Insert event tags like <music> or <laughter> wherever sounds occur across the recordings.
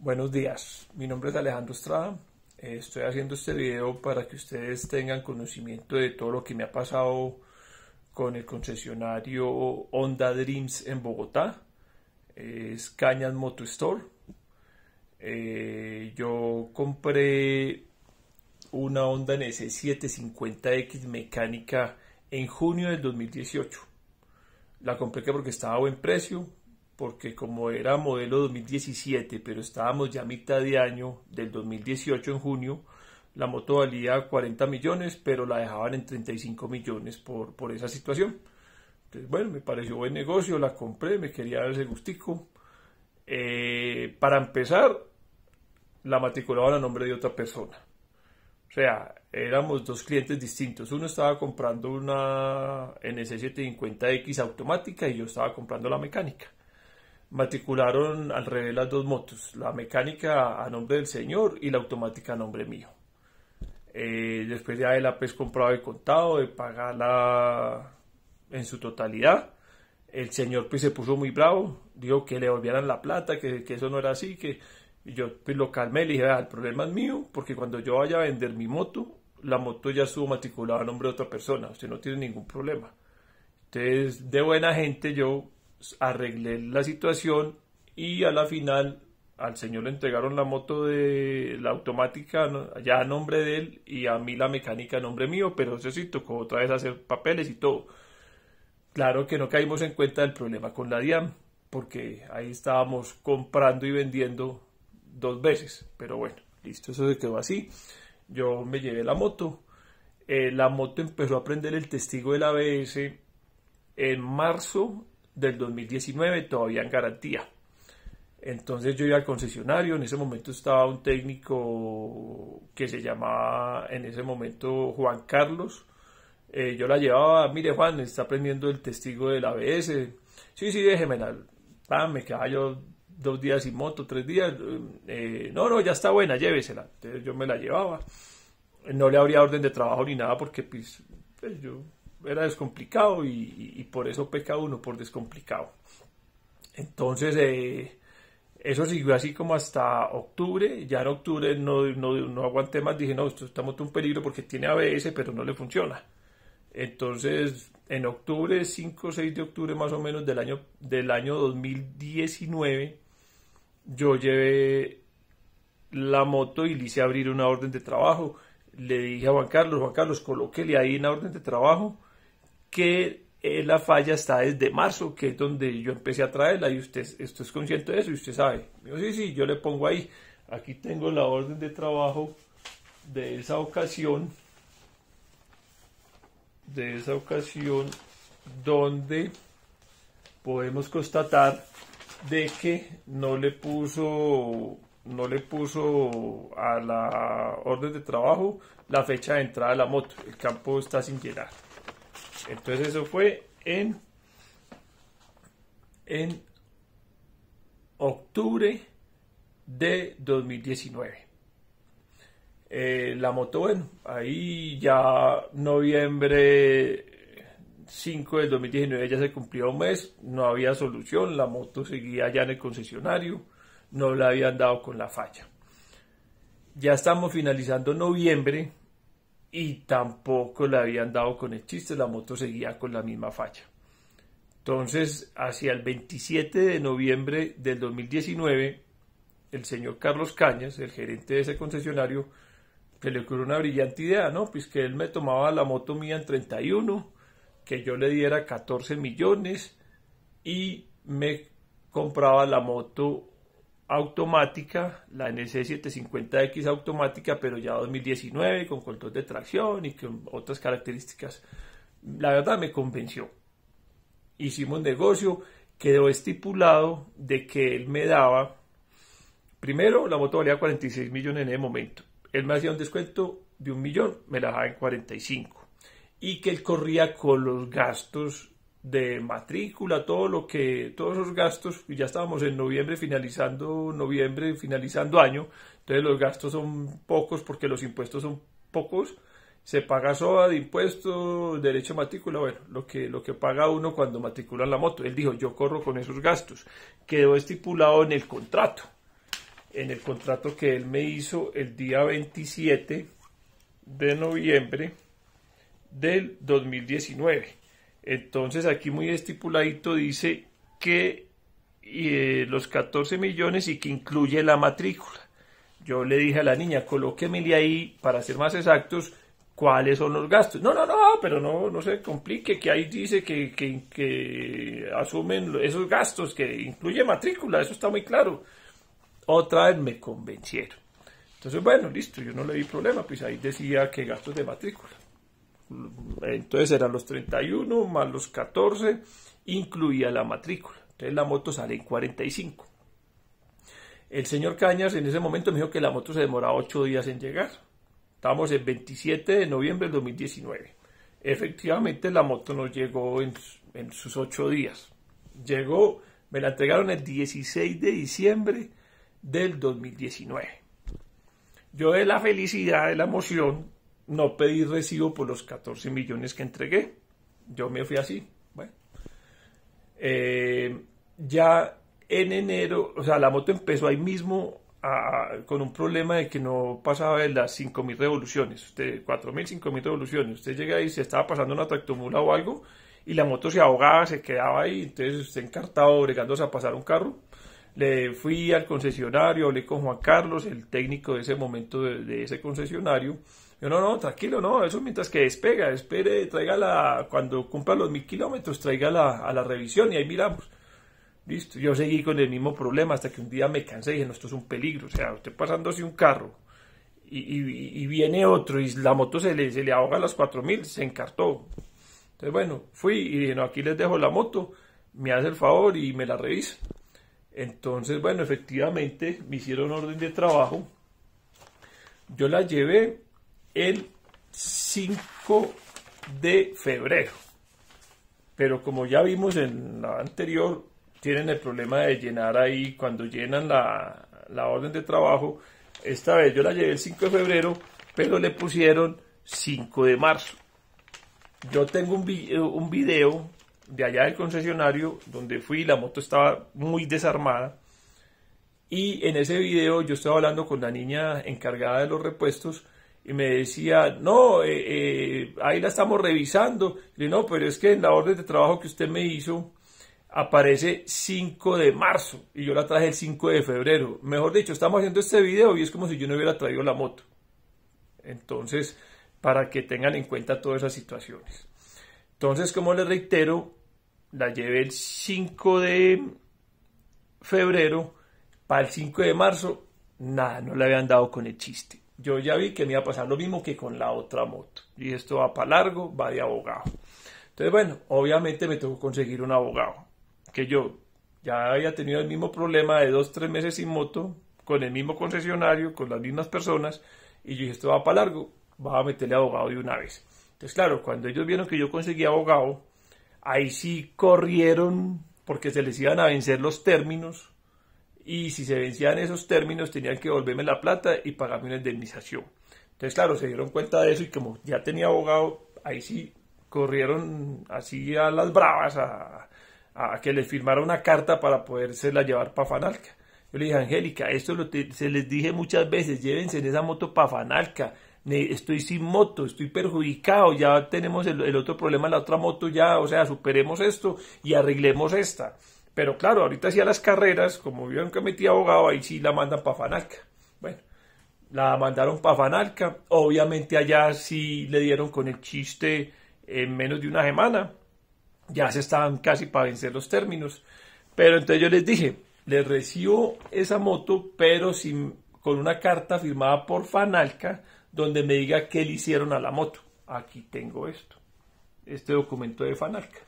Buenos días, mi nombre es Alejandro Estrada. Eh, estoy haciendo este video para que ustedes tengan conocimiento de todo lo que me ha pasado con el concesionario Honda Dreams en Bogotá. Es Cañas Moto Store. Eh, yo compré una Honda NC750X mecánica en junio del 2018. La compré porque estaba a buen precio, porque como era modelo 2017, pero estábamos ya a mitad de año del 2018 en junio, la moto valía 40 millones, pero la dejaban en 35 millones por, por esa situación. Entonces, bueno, me pareció buen negocio, la compré, me quería dar ese gustico. Eh, para empezar, la matriculaban a nombre de otra persona. O sea, éramos dos clientes distintos. Uno estaba comprando una NC750X automática y yo estaba comprando la mecánica matricularon al revés las dos motos, la mecánica a nombre del señor y la automática a nombre mío. Eh, después de haberla pues, comprado y contado, de pagarla en su totalidad. El señor pues se puso muy bravo, dijo que le volvieran la plata, que, eso no era así, que yo pues, lo calmé, le dije, ah, el problema es mío, porque cuando yo vaya a vender mi moto, la moto ya estuvo matriculada a nombre de otra persona, usted no tiene ningún problema. Entonces, de buena gente yo arreglé la situación y a la final al señor le entregaron la moto de la automática ya a nombre de él y a mí la mecánica a nombre mío, pero eso sí tocó otra vez hacer papeles y todo. Claro que no caímos en cuenta del problema con la DIAM, porque ahí estábamos comprando y vendiendo dos veces, pero bueno, listo, eso se quedó así. Yo me llevé la moto, eh, la moto empezó a prender el testigo del ABS en marzo del 2019 todavía en garantía. Entonces yo iba al concesionario, en ese momento estaba un técnico que se llamaba en ese momento Juan Carlos. Eh, yo la llevaba, mire Juan, está prendiendo el testigo del ABS. Sí, sí, déjeme. Ah, me quedaba yo dos días sin moto, tres días. Eh, no, no, ya está buena, llévesela. Entonces yo me la llevaba. No le habría orden de trabajo ni nada porque pues, pues yo era descomplicado y, por eso peca uno, por descomplicado. Entonces, eh, eso siguió así como hasta octubre. Ya en octubre no, no, aguanté más. Dije, no, esto moto en un peligro porque tiene ABS, pero no le funciona. Entonces, en octubre, 5 o 6 de octubre más o menos del año, del año 2019, yo llevé la moto y le hice abrir una orden de trabajo. Le dije a Juan Carlos, Juan Carlos, colóquele ahí una orden de trabajo que eh, la falla está desde marzo, que es donde yo empecé a traerla y usted, esto es consciente de eso y usted sabe. sí, sí, yo le pongo ahí. Aquí tengo la orden de trabajo de esa ocasión, de esa ocasión donde podemos constatar de que no le puso no le puso a la orden de trabajo la fecha de entrada de la moto. El campo está sin llenar. Entonces eso fue en, octubre de 2019. Eh, la moto, bueno, ahí ya noviembre 5 de 2019 ya se cumplió un mes, no había solución, la moto seguía ya en el concesionario, no la habían dado con la falla. Ya estamos finalizando noviembre y tampoco le habían dado con el chiste, la moto seguía con la misma falla. Entonces, hacia el 27 de noviembre del 2019, el señor Carlos Cañas, el gerente de ese concesionario, que le ocurrió una brillante idea, ¿no? Pues que él me tomaba la moto mía en 31, que yo le diera 14 millones y me compraba la moto automática, la NC750X automática, pero ya 2019 con control de tracción y con otras características. La verdad me convenció. Hicimos negocio, quedó estipulado de que él me daba, primero la moto valía 46 millones en ese momento, él me hacía un descuento de un millón, me la daba en 45 y que él corría con los gastos de matrícula, todo lo que, todos esos gastos, y ya estábamos en noviembre finalizando, noviembre finalizando año, entonces los gastos son pocos porque los impuestos son pocos, se paga SOA de impuestos, derecho a matrícula, bueno, lo que, lo que paga uno cuando matricula la moto. Él dijo, yo corro con esos gastos. Quedó estipulado en el contrato, en el contrato que él me hizo el día 27 de noviembre del 2019. Entonces aquí muy estipuladito dice que eh, los 14 millones y que incluye la matrícula. Yo le dije a la niña, colóqueme ahí, para ser más exactos, cuáles son los gastos. No, no, no, pero no, no se complique, que ahí dice que, que, que asumen esos gastos, que incluye matrícula, eso está muy claro. Otra vez me convencieron. Entonces, bueno, listo, yo no le di problema, pues ahí decía que gastos de matrícula. Entonces eran los 31 más los 14, incluía la matrícula. Entonces la moto sale en 45. El señor Cañas en ese momento me dijo que la moto se demoraba 8 días en llegar. Estamos el 27 de noviembre del 2019. Efectivamente la moto no llegó en, en sus 8 días. Llegó, me la entregaron el 16 de diciembre del 2019. Yo de la felicidad, de la emoción, no pedí recibo por los 14 millones que entregué. Yo me fui así. Bueno. Eh, ya en enero, o sea, la moto empezó ahí mismo con un problema de que no pasaba de las 5.000 revoluciones, usted, 4.000, 5.000 revoluciones. Usted llega ahí, se estaba pasando una tractomula o algo, y la moto se ahogaba, se quedaba ahí, entonces usted encartado, obligándose a pasar un carro. Le fui al concesionario, hablé con Juan Carlos, el técnico de ese momento de ese concesionario, yo, no, no, tranquilo, no, eso mientras que despega, espere, traiga la, cuando cumpla los mil kilómetros, la a la revisión y ahí miramos. Listo, yo seguí con el mismo problema hasta que un día me cansé y dije, no, esto es un peligro, o sea, usted pasándose un carro y, viene otro y la moto se le, se le ahoga a las cuatro mil, se encartó. Entonces, bueno, fui y dije, no, aquí les dejo la moto, me hace el favor y me la revisa. Entonces, bueno, efectivamente me hicieron orden de trabajo. Yo la llevé el 5 de febrero. Pero como ya vimos en la anterior, tienen el problema de llenar ahí, cuando llenan la, orden de trabajo, esta vez yo la llevé el 5 de febrero, pero le pusieron 5 de marzo. Yo tengo un, vídeo un video de allá del concesionario donde fui, la moto estaba muy desarmada. Y en ese video yo estaba hablando con la niña encargada de los repuestos y me decía, no, eh, eh, ahí la estamos revisando. Y no, pero es que en la orden de trabajo que usted me hizo aparece 5 de marzo y yo la traje el 5 de febrero. Mejor dicho, estamos haciendo este video y es como si yo no hubiera traído la moto. Entonces, para que tengan en cuenta todas esas situaciones. Entonces, como les reitero, la llevé el 5 de febrero para el 5 de marzo. Nada, no le habían dado con el chiste yo ya vi que me iba a pasar lo mismo que con la otra moto. Y esto va para largo, va de abogado. Entonces, bueno, obviamente me tengo que conseguir un abogado. Que yo ya había tenido el mismo problema de dos, tres meses sin moto, con el mismo concesionario, con las mismas personas. Y yo dije, esto va para largo, va a meterle abogado de una vez. Entonces, claro, cuando ellos vieron que yo conseguí abogado, ahí sí corrieron porque se les iban a vencer los términos y si se vencían esos términos tenían que devolverme la plata y pagarme una indemnización. Entonces, claro, se dieron cuenta de eso y como ya tenía abogado, ahí sí corrieron así a las bravas a, que les firmara una carta para la llevar para Fanalca. Yo le dije, Angélica, esto se les dije muchas veces, llévense en esa moto para Fanalca. Estoy sin moto, estoy perjudicado, ya tenemos el, otro problema, la otra moto ya, o sea, superemos esto y arreglemos esta. Pero claro, ahorita sí a las carreras, como vieron que metí abogado, ahí sí la mandan para Fanalca. Bueno, la mandaron para Fanalca. Obviamente allá sí le dieron con el chiste en menos de una semana. Ya se estaban casi para vencer los términos. Pero entonces yo les dije, les recibo esa moto, pero con una carta firmada por Fanalca donde me diga qué le hicieron a la moto. Aquí tengo esto, este documento de Fanalca.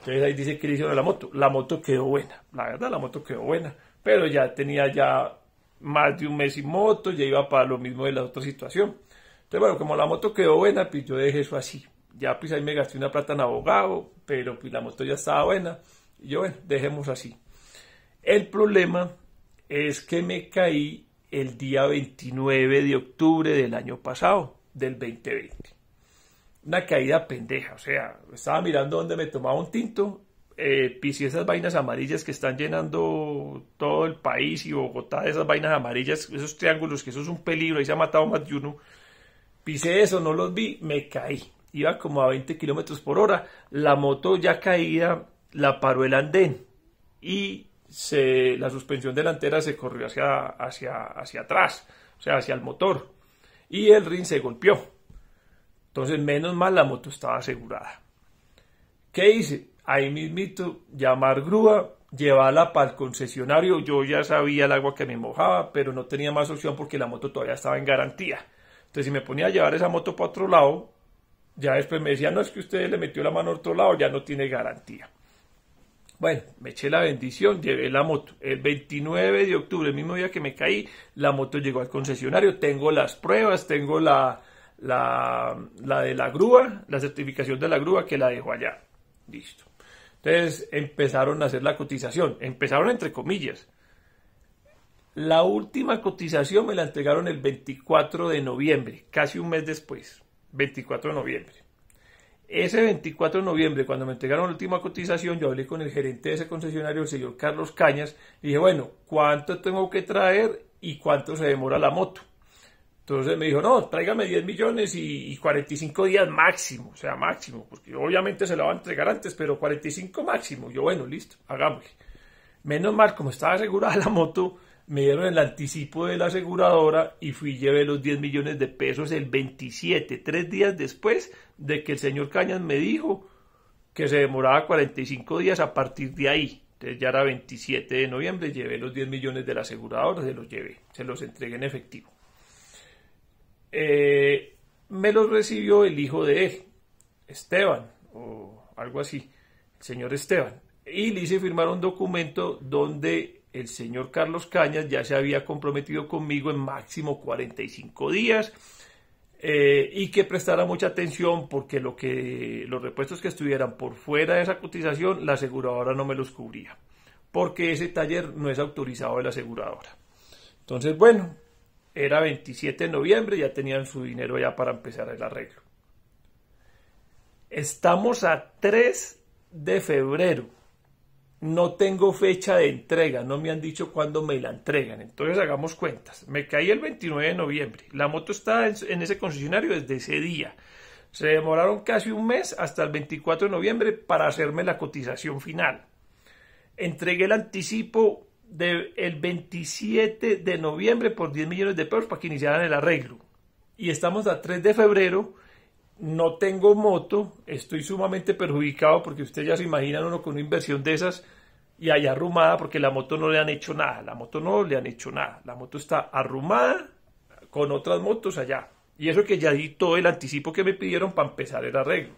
Entonces ahí dice que le hicieron la moto. La moto quedó buena, la verdad, la moto quedó buena. Pero ya tenía ya más de un mes sin moto, ya iba para lo mismo de la otra situación. Entonces, bueno, como la moto quedó buena, pues yo dejé eso así. Ya pues ahí me gasté una plata en abogado, pero pues la moto ya estaba buena. Y yo, bueno, dejemos así. El problema es que me caí el día 29 de octubre del año pasado, del 2020 una caída pendeja. O sea, estaba mirando donde me tomaba un tinto, eh, pisé esas vainas amarillas que están llenando todo el país y Bogotá esas vainas amarillas, esos triángulos, que eso es un peligro, ahí se ha matado más de uno. Pisé eso, no los vi, me caí. Iba como a 20 kilómetros por hora. La moto ya caída la paró el andén y se, la suspensión delantera se corrió hacia, hacia, hacia atrás, o sea, hacia el motor. Y el rin se golpeó entonces, menos mal la moto estaba asegurada. ¿Qué hice? Ahí mismito, llamar grúa, llevarla para el concesionario. Yo ya sabía el agua que me mojaba, pero no tenía más opción porque la moto todavía estaba en garantía. Entonces, si me ponía a llevar esa moto para otro lado, ya después me decía, no, es que usted le metió la mano a otro lado, ya no tiene garantía. Bueno, me eché la bendición, llevé la moto. El 29 de octubre, el mismo día que me caí, la moto llegó al concesionario. Tengo las pruebas, tengo la, la, de la grúa, la certificación de la grúa que la dejó allá. Listo. Entonces empezaron a hacer la cotización, empezaron entre comillas. La última cotización me la entregaron el 24 de noviembre, casi un mes después, 24 de noviembre. Ese 24 de noviembre, cuando me entregaron la última cotización, yo hablé con el gerente de ese concesionario, el señor Carlos Cañas, y dije, bueno, ¿cuánto tengo que traer y cuánto se demora la moto? Entonces me dijo, no, tráigame 10 millones y, 45 días máximo, o sea, máximo, porque obviamente se la va a entregar antes, pero 45 máximo. Yo, bueno, listo, hagámosle. Menos mal, como estaba asegurada la moto, me dieron el anticipo de la aseguradora y fui y llevé los 10 millones de pesos el 27, tres días después de que el señor Cañas me dijo que se demoraba 45 días a partir de ahí. Entonces ya era 27 de noviembre, llevé los 10 millones de la aseguradora, se los llevé, se los entregué en efectivo. Eh, me los recibió el hijo de él, Esteban, o algo así, el señor Esteban. Y le hice firmar un documento donde el señor Carlos Cañas ya se había comprometido conmigo en máximo 45 días. Eh, y que prestara mucha atención porque lo que, los repuestos que estuvieran por fuera de esa cotización, la aseguradora no me los cubría, porque ese taller no es autorizado de la aseguradora. Entonces, bueno, era 27 de noviembre, ya tenían su dinero ya para empezar el arreglo. Estamos a 3 de febrero. No tengo fecha de entrega, no me han dicho cuándo me la entregan. Entonces hagamos cuentas. Me caí el 29 de noviembre. La moto está en ese concesionario desde ese día. Se demoraron casi un mes hasta el 24 de noviembre para hacerme la cotización final. Entregué el anticipo del 27 de noviembre por 10 millones de pesos para que iniciaran el arreglo. Y estamos a 3 de febrero, no tengo moto, estoy sumamente perjudicado porque ustedes ya se imaginan uno con una inversión de esas y allá arrumada porque la moto no le han hecho nada, la moto no le han hecho nada, la moto está arrumada con otras motos allá. Y eso que ya di todo el anticipo que me pidieron para empezar el arreglo.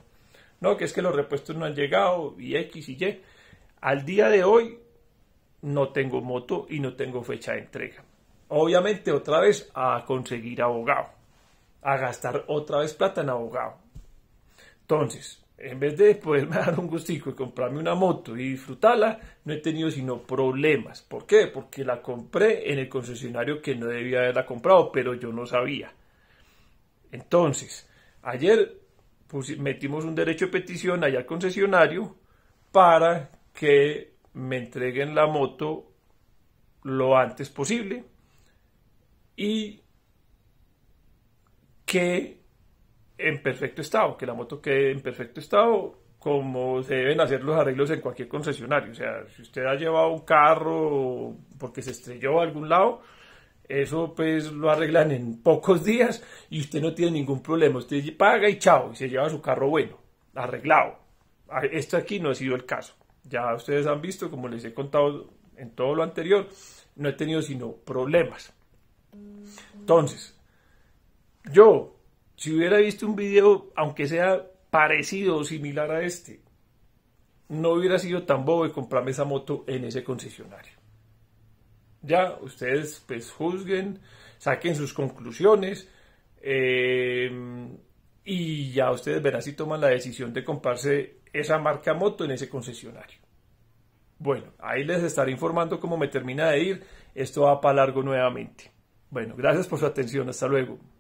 No, que es que los repuestos no han llegado y X y Y. Al día de hoy no tengo moto y no tengo fecha de entrega. Obviamente otra vez a conseguir abogado, a gastar otra vez plata en abogado. Entonces, en vez de poderme <laughs> dar un gustico y comprarme una moto y disfrutarla, no he tenido sino problemas. ¿Por qué? Porque la compré en el concesionario que no debía haberla comprado, pero yo no sabía. Entonces, ayer metimos un derecho de petición allá al concesionario para que me entreguen la moto lo antes posible y que en perfecto estado, que la moto quede en perfecto estado, como se deben hacer los arreglos en cualquier concesionario. O sea, si usted ha llevado un carro porque se estrelló a algún lado, eso pues lo arreglan en pocos días y usted no tiene ningún problema. Usted paga y chao, y se lleva su carro bueno, arreglado. Ah, esto aquí no ha sido el caso. Ya ustedes han visto, como les he contado en todo lo anterior, no he tenido sino problemas. Entonces, yo, si hubiera visto un video, aunque sea parecido o similar a este, no hubiera sido tan bobo de comprarme esa moto en ese concesionario. Ya, ustedes pues juzguen, saquen sus conclusiones eh, y ya ustedes verán si toman la decisión de comprarse esa marca moto en ese concesionario. Bueno, ahí les estaré informando cómo me termina de ir. Esto va para largo nuevamente. Bueno, gracias por su atención. Hasta luego.